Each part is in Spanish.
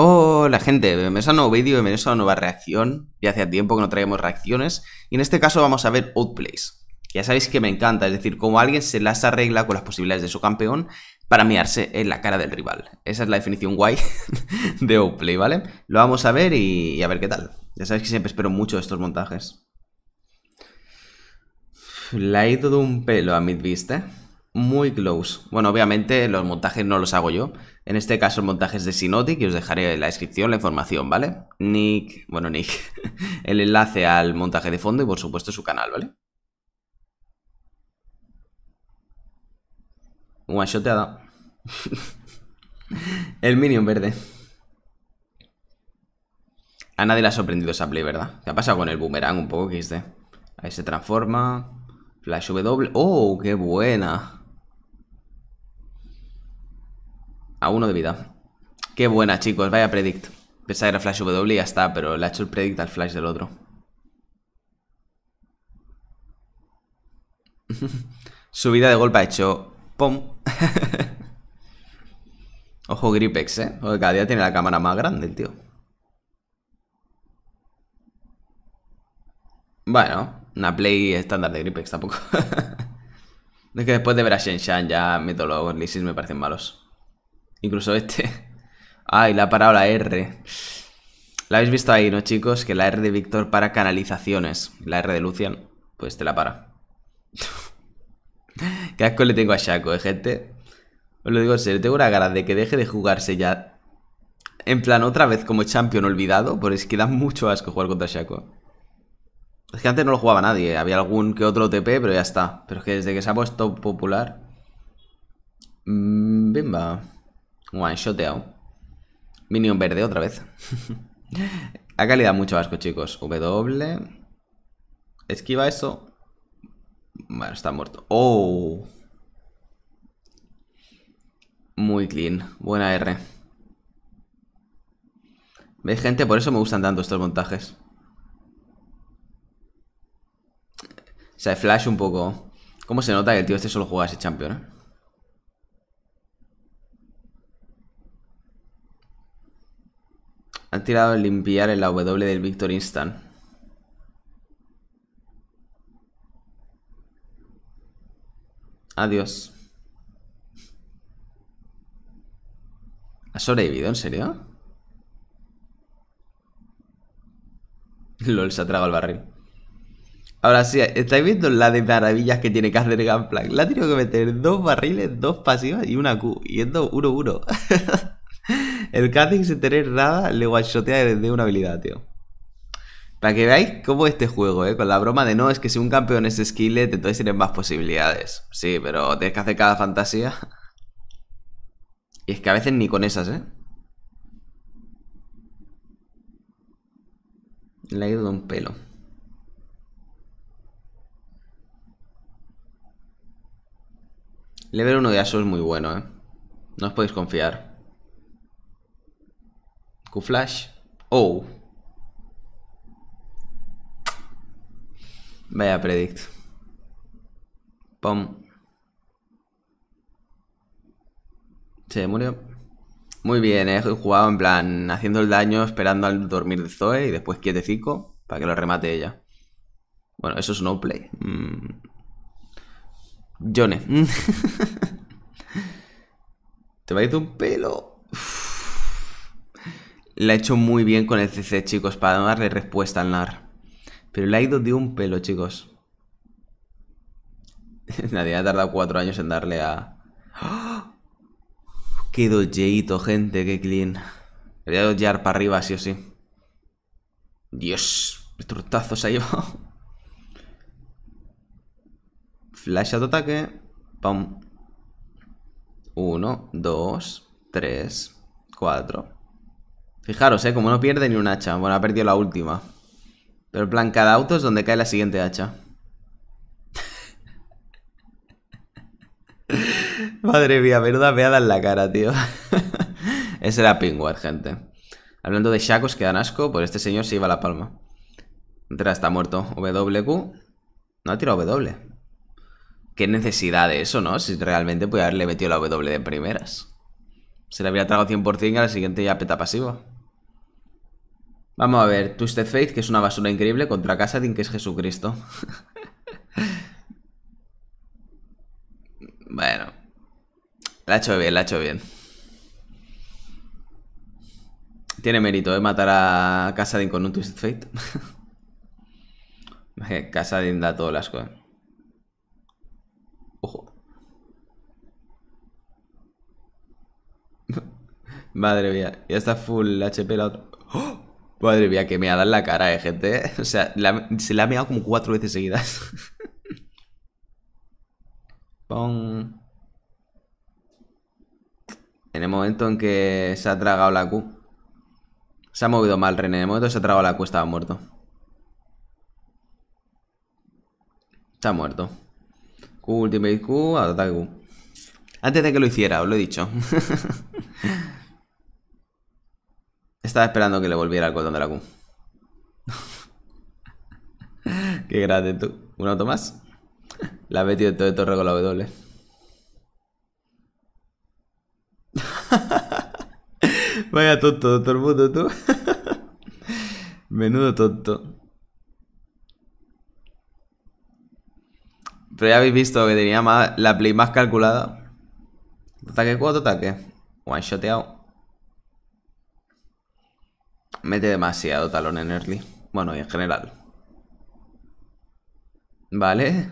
Hola oh, gente, bienvenidos a un nuevo vídeo, bienvenidos a una nueva reacción. Ya hace tiempo que no traíamos reacciones y en este caso vamos a ver Outplays. Ya sabéis que me encanta, es decir, cómo alguien se las arregla con las posibilidades de su campeón para mirarse en la cara del rival. Esa es la definición guay de Outplay, ¿vale? Lo vamos a ver y, a ver qué tal. Ya sabéis que siempre espero mucho estos montajes. La he ido de un pelo a mid vista. Muy close. Bueno, obviamente los montajes no los hago yo, en este caso, el montaje es de Sinotic y os dejaré en la descripción la información, ¿vale? Nick, bueno, Nick, el enlace al montaje de fondo y por supuesto su canal, ¿vale? One shot te ha dado. el minion verde. A nadie le ha sorprendido esa play, ¿verdad? ¿Qué ha pasado con el boomerang un poco, XD? Ahí se transforma. Flash W. ¡Oh, qué buena! A uno de vida. Qué buena, chicos. Vaya predict. Pensaba que era Flash W y ya está, pero le ha hecho el predict al Flash del otro. Subida de golpe ha hecho... ¡Pum! Ojo Gripex, ¿eh? Porque cada día tiene la cámara más grande el tío. Bueno, una play estándar de Gripex tampoco. es que después de ver a Shan ya los Lysis me parecen malos. Incluso este. Ay, la ha la R. La habéis visto ahí, ¿no, chicos? Que la R de Víctor para canalizaciones. La R de Lucian, pues te la para. Qué asco le tengo a Shaco, ¿eh, gente? Os lo digo en serio, tengo una ganas de que deje de jugarse ya. En plan, otra vez como champion olvidado, porque es que da mucho asco jugar contra Shaco. Es que antes no lo jugaba nadie, había algún que otro TP, pero ya está. Pero es que desde que se ha puesto popular... Mmm, bimba. One shoteado. Minion verde otra vez. Ha calidad mucho asco, chicos. W. Esquiva eso. Bueno, está muerto. ¡Oh! Muy clean. Buena R. ¿Veis, gente? Por eso me gustan tanto estos montajes. O sea, Flash un poco... ¿Cómo se nota que el tío este solo juega ese champion, eh? Han tirado el limpiar el la W del Victor Instant. Adiós. ¿Ha sobrevivido? ¿En serio? LOL se ha tragado el barril. Ahora sí, ¿estáis viendo la de maravillas que tiene que hacer Gunplank? Le ha tenido que meter dos barriles, dos pasivas y una Q. Yendo 1-1. El casting sin tener nada le guachotea de una habilidad, tío. Para que veáis cómo este juego, ¿eh? con la broma de no, es que si un campeón es skillet, entonces tienes más posibilidades. Sí, pero tienes que hacer cada fantasía. Y es que a veces ni con esas, ¿eh? Le ha ido de un pelo. Level 1 de Aso es muy bueno, ¿eh? No os podéis confiar. Con flash. Oh. Vaya predict. Pum. Se murió. Muy bien, eh, he jugado en plan haciendo el daño, esperando al dormir de Zoe y después quietecico para que lo remate ella. Bueno, eso es no play. Mm. Johnny. ¿Te va a ir de un pelo? La ha hecho muy bien con el CC, chicos, para darle respuesta al NAR. Pero le ha ido de un pelo, chicos. Nadie ha tardado cuatro años en darle a... ¡Ah! ¡Qué gente! ¡Qué clean! ...le a dojear para arriba, sí o sí. ¡Dios! ...el trotazo se ha llevado! Flash a ataque. Pam. Uno, dos, tres, cuatro. Fijaros, ¿eh? Como no pierde ni un hacha. Bueno, ha perdido la última. Pero el plan, cada auto es donde cae la siguiente hacha. Madre mía, menuda peada en la cara, tío. Ese era Pingwar, gente. Hablando de chacos que dan asco, Por pues este señor se iba a la palma. Entra, está muerto. WQ. No ha tirado W. Qué necesidad de eso, ¿no? Si realmente puede haberle metido la W de primeras. Se le habría tragado 100% y a la siguiente ya peta pasivo. Vamos a ver, Twisted Fate, que es una basura increíble, contra Casadin, que es Jesucristo. bueno. La ha hecho bien, la ha hecho bien. Tiene mérito, ¿eh? Matar a Casadin con un Twisted Fate. Casadin da todo el asco, ¿eh? Ojo. Madre mía, ya está full HP la otra. ¡Oh! Madre mía, que me ha dado la cara, eh, gente. O sea, se la ha meado como cuatro veces seguidas. Pon. En el momento en que se ha tragado la Q. Se ha movido mal, René. En el momento en que se ha tragado la Q estaba muerto. Está muerto. Q, Ultimate Q, ataque Q. Antes de que lo hiciera, os lo he dicho. Estaba esperando que le volviera el cordón de la Q. Qué grande tú. ¿Un auto más? La Betty en todo torre con la W. Vaya tonto, doctor Mundo, tú. Menudo tonto. Pero ya habéis visto que tenía la play más calculada. Ataque cuatro ataque. One shoteado. Mete demasiado talón en early. Bueno, y en general. Vale.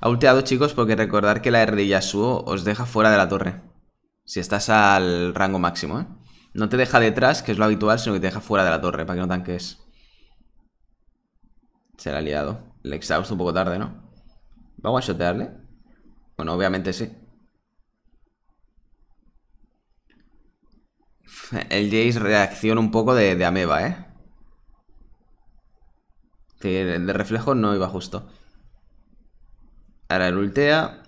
Ha ulteado, chicos, porque recordar que la R de os deja fuera de la torre. Si estás al rango máximo, ¿eh? No te deja detrás, que es lo habitual, sino que te deja fuera de la torre, para que no tanques. Se la ha liado. El exhausto un poco tarde, ¿no? Vamos a shotearle Bueno, obviamente sí. El Jace reacciona un poco de, ameba, ¿eh? Que de reflejo no iba justo. Ahora el ultea.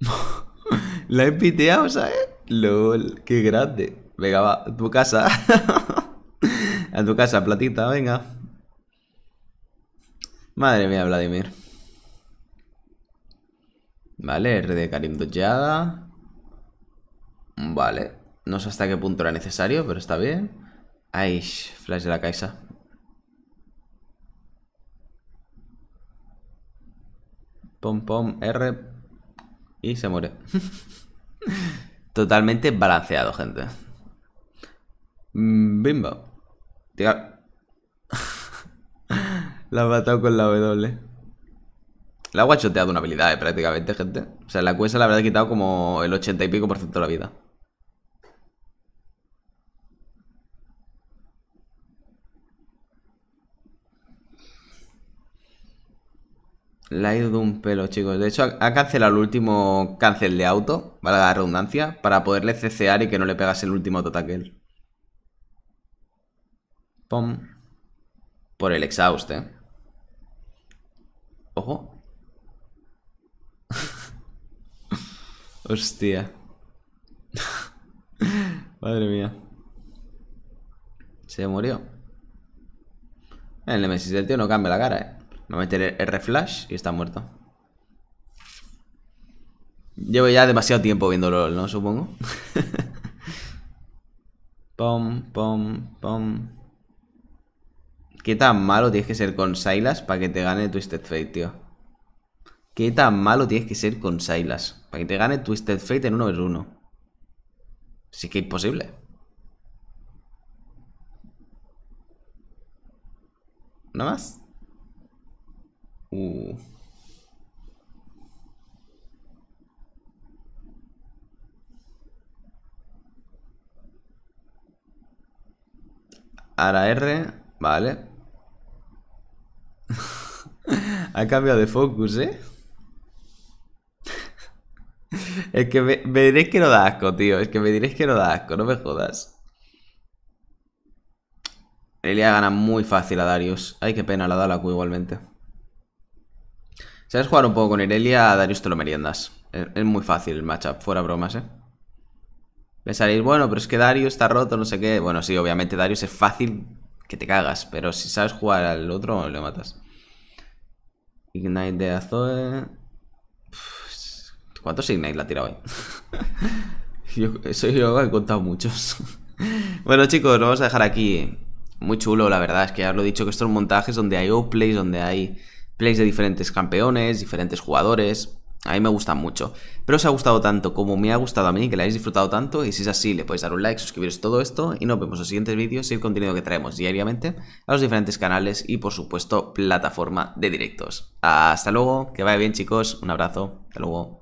La he piteado, ¿sabes? LOL, qué grande. Venga, va, a tu casa. a tu casa, platita, venga. Madre mía, Vladimir. Vale, R de Karim Dollada. Vale. No sé hasta qué punto era necesario, pero está bien. Aish, flash de la Caixa. Pom pom, R. Y se muere. Totalmente balanceado, gente. Mm, bimbo. Tira la ha matado con la W. Le ha guachoteado una habilidad, eh, prácticamente, gente. O sea, la cuesta la verdad quitado como el 80 y pico por ciento de la vida. La ha ido de un pelo, chicos. De hecho, ha cancelado el último cancel de auto, valga la redundancia, para poderle cecear y que no le pegase el último auto-tackle Pom. Por el exhaust, eh. Ojo. Hostia. Madre mía. Se murió. El Nemesis del tío no cambia la cara, eh. Me va a meter y está muerto. Llevo ya demasiado tiempo viendo LOL, ¿no? Supongo. pom, pom, pom. ¿Qué tan malo tienes que ser con Silas para que te gane Twisted Fate, tío? ¿Qué tan malo tienes que ser con Silas? Para que te gane Twisted Fate en 1 vs 1. Sí que es posible ¿No más? Uh. R, vale. ha cambiado de focus, ¿eh? Es que me, diréis que no da asco, tío. Es que me diréis que no da asco, no me jodas. Irelia gana muy fácil a Darius. Ay, qué pena, la da la Q igualmente. ¿Sabes jugar un poco con Irelia? A Darius te lo meriendas. Es, muy fácil el matchup, fuera bromas, ¿eh? salís bueno, pero es que Darius está roto, no sé qué. Bueno, sí, obviamente Darius es fácil que te cagas, pero si sabes jugar al otro, le matas. Ignite de Azoe. ¿Cuántos y la tira tirado ahí? yo, soy yo he contado muchos. bueno, chicos, lo vamos a dejar aquí. Muy chulo, la verdad. Es que ya os lo he dicho que estos montajes donde hay plays, donde hay plays de diferentes campeones, diferentes jugadores. A mí me gustan mucho. Pero os ha gustado tanto como me ha gustado a mí, que la hayáis disfrutado tanto. Y si es así, le podéis dar un like, suscribiros todo esto. Y nos vemos en los siguientes vídeos y el contenido que traemos diariamente a los diferentes canales y, por supuesto, plataforma de directos. Hasta luego, que vaya bien, chicos. Un abrazo, hasta luego.